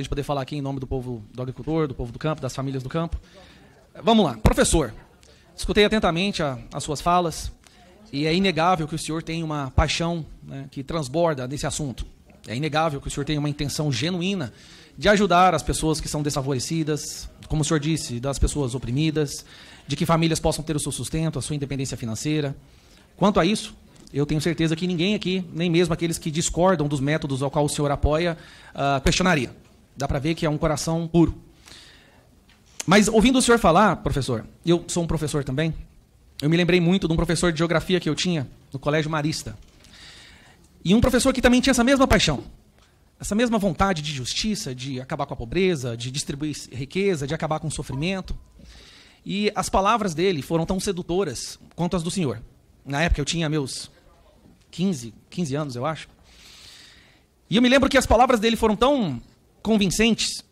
a gente poder falar aqui em nome do povo do agricultor, do povo do campo, das famílias do campo. Vamos lá, professor. Escutei atentamente a, as suas falas e é inegável que o senhor tem uma paixão né, que transborda nesse assunto. É inegável que o senhor tem uma intenção genuína de ajudar as pessoas que são desfavorecidas, como o senhor disse, das pessoas oprimidas, de que famílias possam ter o seu sustento, a sua independência financeira. Quanto a isso, eu tenho certeza que ninguém aqui, nem mesmo aqueles que discordam dos métodos ao qual o senhor apoia, uh, questionaria. Dá para ver que é um coração puro. Mas ouvindo o senhor falar, professor, eu sou um professor também, eu me lembrei muito de um professor de geografia que eu tinha no Colégio Marista. E um professor que também tinha essa mesma paixão, essa mesma vontade de justiça, de acabar com a pobreza, de distribuir riqueza, de acabar com o sofrimento. E as palavras dele foram tão sedutoras quanto as do senhor. Na época eu tinha meus 15, 15 anos, eu acho. E eu me lembro que as palavras dele foram tão convincentes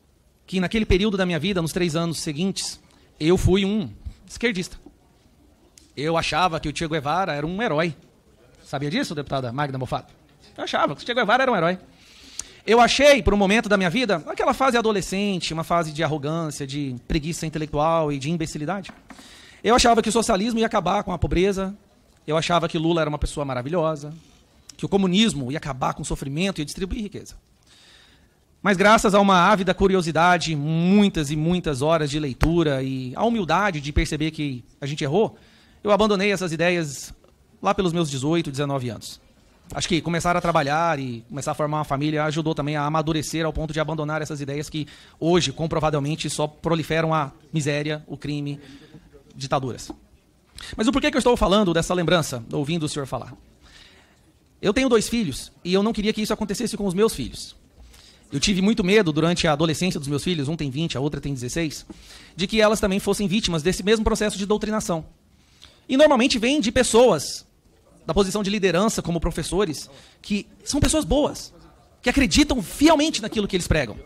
que naquele período da minha vida, nos três anos seguintes, eu fui um esquerdista. Eu achava que o Che Guevara era um herói. Sabia disso, deputada Magda Mofato? Eu achava que o Che Guevara era um herói. Eu achei, por um momento da minha vida, aquela fase adolescente, uma fase de arrogância, de preguiça intelectual e de imbecilidade. Eu achava que o socialismo ia acabar com a pobreza. Eu achava que Lula era uma pessoa maravilhosa. Que o comunismo ia acabar com o sofrimento e distribuir riqueza. Mas graças a uma ávida curiosidade, muitas e muitas horas de leitura e a humildade de perceber que a gente errou, eu abandonei essas ideias lá pelos meus 18, 19 anos. Acho que começar a trabalhar e começar a formar uma família ajudou também a amadurecer ao ponto de abandonar essas ideias que hoje, comprovavelmente, só proliferam a miséria, o crime, ditaduras. Mas o porquê que eu estou falando dessa lembrança, ouvindo o senhor falar? Eu tenho dois filhos e eu não queria que isso acontecesse com os meus filhos. Eu tive muito medo durante a adolescência dos meus filhos, um tem 20, a outra tem 16, de que elas também fossem vítimas desse mesmo processo de doutrinação. E normalmente vem de pessoas da posição de liderança, como professores, que são pessoas boas, que acreditam fielmente naquilo que eles pregam.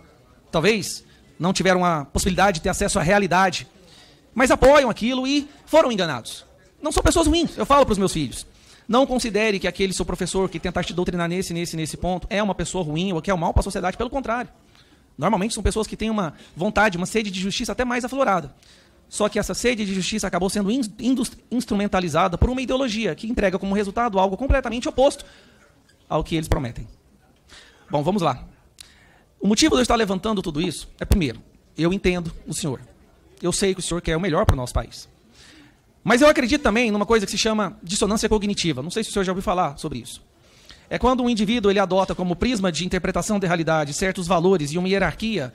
Talvez não tiveram a possibilidade de ter acesso à realidade, mas apoiam aquilo e foram enganados. Não são pessoas ruins, eu falo para os meus filhos. Não considere que aquele seu professor que tentar te doutrinar nesse, nesse, nesse ponto é uma pessoa ruim ou que é o mal para a sociedade. Pelo contrário. Normalmente são pessoas que têm uma vontade, uma sede de justiça até mais aflorada. Só que essa sede de justiça acabou sendo instrumentalizada por uma ideologia que entrega como resultado algo completamente oposto ao que eles prometem. Bom, vamos lá. O motivo de eu estar levantando tudo isso é, primeiro, eu entendo o senhor. Eu sei que o senhor quer o melhor para o nosso país. Mas eu acredito também numa coisa que se chama dissonância cognitiva. Não sei se o senhor já ouviu falar sobre isso. É quando um indivíduo ele adota como prisma de interpretação da realidade certos valores e uma hierarquia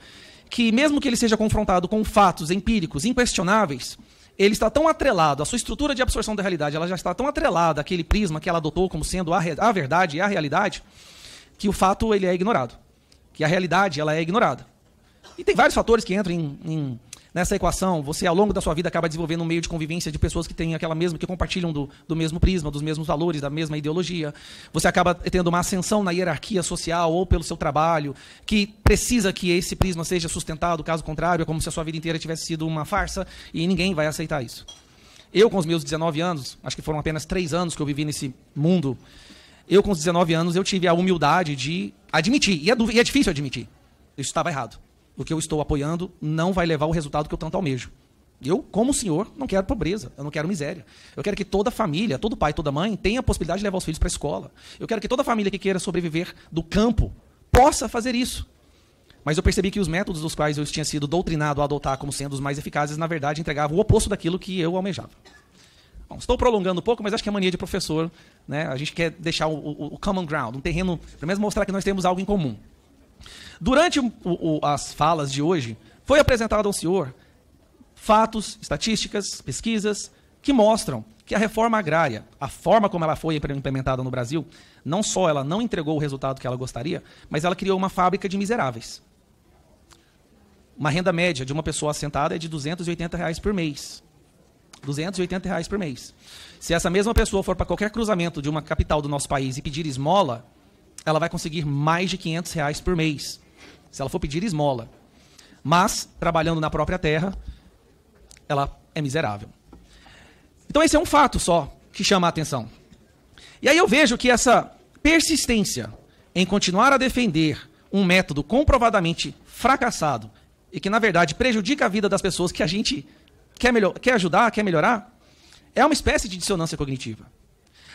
que, mesmo que ele seja confrontado com fatos empíricos inquestionáveis, ele está tão atrelado, a sua estrutura de absorção da realidade, ela já está tão atrelada àquele prisma que ela adotou como sendo a, a verdade e a realidade, que o fato ele é ignorado, que a realidade ela é ignorada. E tem vários fatores que entram em, em nessa equação, você ao longo da sua vida acaba desenvolvendo um meio de convivência de pessoas que têm aquela mesma, que compartilham do, do mesmo prisma, dos mesmos valores, da mesma ideologia. Você acaba tendo uma ascensão na hierarquia social ou pelo seu trabalho, que precisa que esse prisma seja sustentado, caso contrário, é como se a sua vida inteira tivesse sido uma farsa e ninguém vai aceitar isso. Eu, com os meus 19 anos, acho que foram apenas três anos que eu vivi nesse mundo. Eu, com os 19 anos, eu tive a humildade de admitir. E é, e é difícil admitir. Isso estava errado o que eu estou apoiando não vai levar o resultado que eu tanto almejo. Eu, como senhor, não quero pobreza, eu não quero miséria. Eu quero que toda família, todo pai, toda mãe tenha a possibilidade de levar os filhos para a escola. Eu quero que toda família que queira sobreviver do campo possa fazer isso. Mas eu percebi que os métodos dos quais eu tinha sido doutrinado a adotar como sendo os mais eficazes, na verdade, entregavam o oposto daquilo que eu almejava. Bom, estou prolongando um pouco, mas acho que é mania de professor. Né? A gente quer deixar o, o, o common ground, um terreno, pelo menos mostrar que nós temos algo em comum. Durante o, o, as falas de hoje, foi apresentado ao senhor fatos, estatísticas, pesquisas que mostram que a reforma agrária, a forma como ela foi implementada no Brasil, não só ela não entregou o resultado que ela gostaria, mas ela criou uma fábrica de miseráveis. Uma renda média de uma pessoa assentada é de 280 reais por mês. 280 reais por mês. Se essa mesma pessoa for para qualquer cruzamento de uma capital do nosso país e pedir esmola, ela vai conseguir mais de 500 reais por mês se ela for pedir esmola. Mas, trabalhando na própria terra, ela é miserável. Então, esse é um fato só que chama a atenção. E aí eu vejo que essa persistência em continuar a defender um método comprovadamente fracassado e que, na verdade, prejudica a vida das pessoas que a gente quer, melhor, quer ajudar, quer melhorar, é uma espécie de dissonância cognitiva.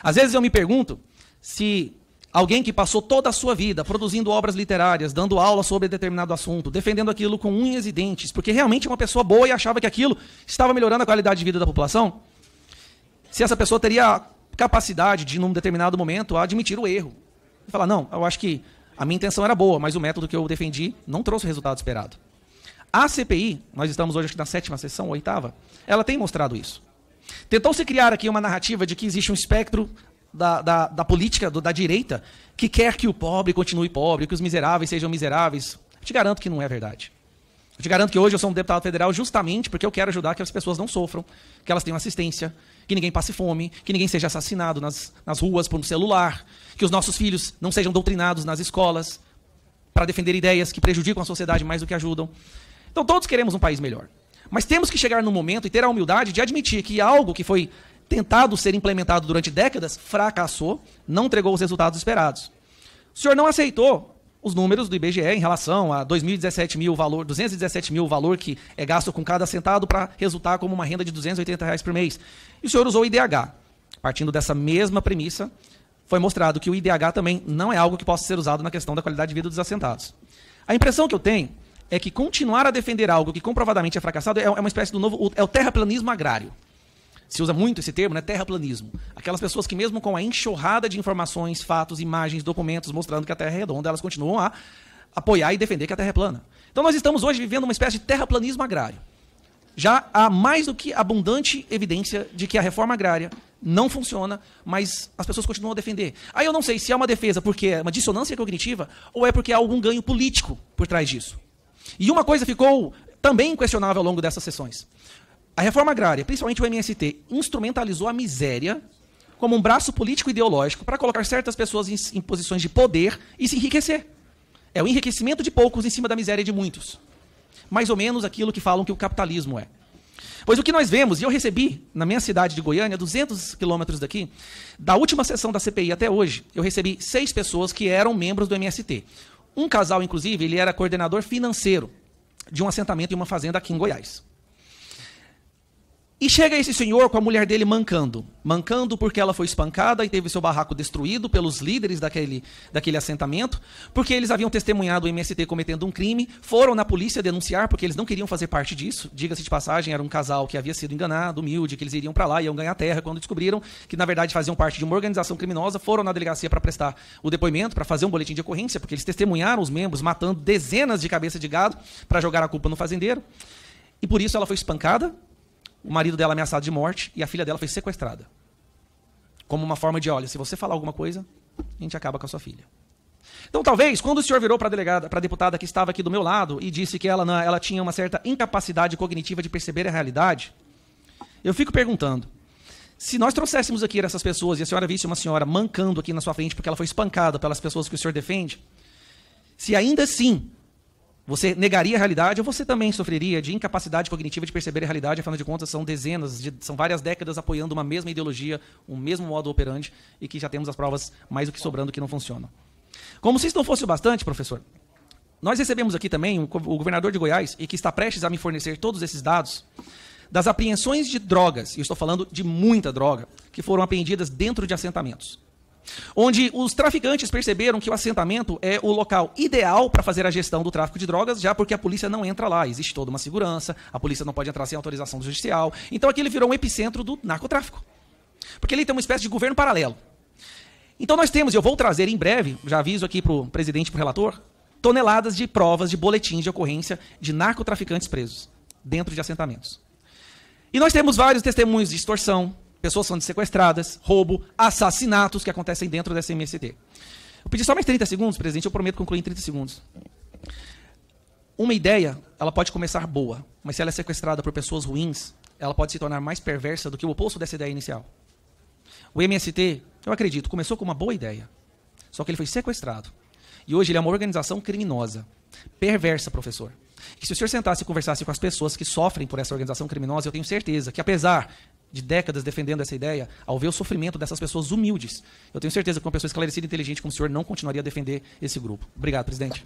Às vezes eu me pergunto se Alguém que passou toda a sua vida produzindo obras literárias, dando aula sobre determinado assunto, defendendo aquilo com unhas e dentes, porque realmente é uma pessoa boa e achava que aquilo estava melhorando a qualidade de vida da população? Se essa pessoa teria capacidade de, num determinado momento, admitir o erro. E falar, não, eu acho que a minha intenção era boa, mas o método que eu defendi não trouxe o resultado esperado. A CPI, nós estamos hoje aqui na sétima sessão, oitava, ela tem mostrado isso. Tentou-se criar aqui uma narrativa de que existe um espectro da, da, da política do, da direita que quer que o pobre continue pobre, que os miseráveis sejam miseráveis. Eu te garanto que não é verdade. Eu te garanto que hoje eu sou um deputado federal justamente porque eu quero ajudar que as pessoas não sofram, que elas tenham assistência, que ninguém passe fome, que ninguém seja assassinado nas, nas ruas por um celular, que os nossos filhos não sejam doutrinados nas escolas para defender ideias que prejudicam a sociedade mais do que ajudam. Então todos queremos um país melhor. Mas temos que chegar no momento e ter a humildade de admitir que algo que foi tentado ser implementado durante décadas, fracassou, não entregou os resultados esperados. O senhor não aceitou os números do IBGE em relação a 2017 mil valor, 217 mil valor que é gasto com cada assentado para resultar como uma renda de 280 reais por mês. E o senhor usou o IDH. Partindo dessa mesma premissa, foi mostrado que o IDH também não é algo que possa ser usado na questão da qualidade de vida dos assentados. A impressão que eu tenho é que continuar a defender algo que comprovadamente é fracassado é, é uma espécie do novo é o terraplanismo agrário se usa muito esse termo, né? Terraplanismo. Aquelas pessoas que, mesmo com a enxurrada de informações, fatos, imagens, documentos mostrando que a Terra é redonda, elas continuam a apoiar e defender que a Terra é plana. Então, nós estamos hoje vivendo uma espécie de terraplanismo agrário. Já há mais do que abundante evidência de que a reforma agrária não funciona, mas as pessoas continuam a defender. Aí eu não sei se é uma defesa porque é uma dissonância cognitiva ou é porque há algum ganho político por trás disso. E uma coisa ficou também questionável ao longo dessas sessões. A reforma agrária, principalmente o MST, instrumentalizou a miséria como um braço político ideológico para colocar certas pessoas em, em posições de poder e se enriquecer. É o enriquecimento de poucos em cima da miséria de muitos. Mais ou menos aquilo que falam que o capitalismo é. Pois o que nós vemos, e eu recebi na minha cidade de Goiânia, 200 quilômetros daqui, da última sessão da CPI até hoje, eu recebi seis pessoas que eram membros do MST. Um casal, inclusive, ele era coordenador financeiro de um assentamento e uma fazenda aqui em Goiás. E chega esse senhor com a mulher dele mancando. Mancando porque ela foi espancada e teve seu barraco destruído pelos líderes daquele, daquele assentamento, porque eles haviam testemunhado o MST cometendo um crime, foram na polícia denunciar porque eles não queriam fazer parte disso. Diga-se de passagem, era um casal que havia sido enganado, humilde, que eles iriam para lá e iam ganhar terra. Quando descobriram que na verdade faziam parte de uma organização criminosa, foram na delegacia para prestar o depoimento, para fazer um boletim de ocorrência, porque eles testemunharam os membros matando dezenas de cabeças de gado para jogar a culpa no fazendeiro. E por isso ela foi espancada, o marido dela ameaçado de morte e a filha dela foi sequestrada. Como uma forma de, olha, se você falar alguma coisa, a gente acaba com a sua filha. Então, talvez, quando o senhor virou para a delegada, para a deputada que estava aqui do meu lado e disse que ela, ela tinha uma certa incapacidade cognitiva de perceber a realidade, eu fico perguntando: se nós trouxéssemos aqui essas pessoas e a senhora visse uma senhora mancando aqui na sua frente porque ela foi espancada pelas pessoas que o senhor defende, se ainda assim você negaria a realidade ou você também sofreria de incapacidade cognitiva de perceber a realidade, afinal de contas, são dezenas, de, são várias décadas apoiando uma mesma ideologia, um mesmo modo operante, e que já temos as provas mais do que sobrando que não funcionam. Como se isso não fosse o bastante, professor, nós recebemos aqui também o governador de Goiás, e que está prestes a me fornecer todos esses dados, das apreensões de drogas, e estou falando de muita droga, que foram apreendidas dentro de assentamentos onde os traficantes perceberam que o assentamento é o local ideal para fazer a gestão do tráfico de drogas, já porque a polícia não entra lá, existe toda uma segurança, a polícia não pode entrar sem autorização do judicial. Então aqui ele virou um epicentro do narcotráfico. Porque ele tem uma espécie de governo paralelo. Então nós temos, eu vou trazer em breve, já aviso aqui para o presidente e para o relator, toneladas de provas de boletins de ocorrência de narcotraficantes presos dentro de assentamentos. E nós temos vários testemunhos de extorsão, pessoas são sequestradas, roubo, assassinatos que acontecem dentro dessa MST. Eu pedi só mais 30 segundos, presidente, eu prometo concluir em 30 segundos. Uma ideia, ela pode começar boa, mas se ela é sequestrada por pessoas ruins, ela pode se tornar mais perversa do que o oposto dessa ideia inicial. O MST, eu acredito, começou com uma boa ideia, só que ele foi sequestrado. E hoje ele é uma organização criminosa, perversa, professor que se o senhor sentasse e conversasse com as pessoas que sofrem por essa organização criminosa, eu tenho certeza que, apesar de décadas defendendo essa ideia, ao ver o sofrimento dessas pessoas humildes, eu tenho certeza que uma pessoa esclarecida e inteligente como o senhor não continuaria a defender esse grupo. Obrigado, presidente.